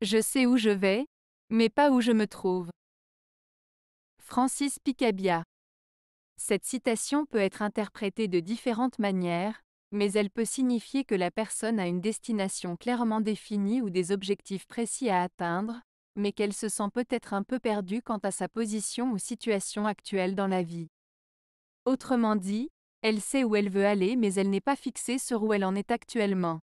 Je sais où je vais, mais pas où je me trouve. Francis Picabia. Cette citation peut être interprétée de différentes manières, mais elle peut signifier que la personne a une destination clairement définie ou des objectifs précis à atteindre, mais qu'elle se sent peut-être un peu perdue quant à sa position ou situation actuelle dans la vie. Autrement dit, elle sait où elle veut aller mais elle n'est pas fixée sur où elle en est actuellement.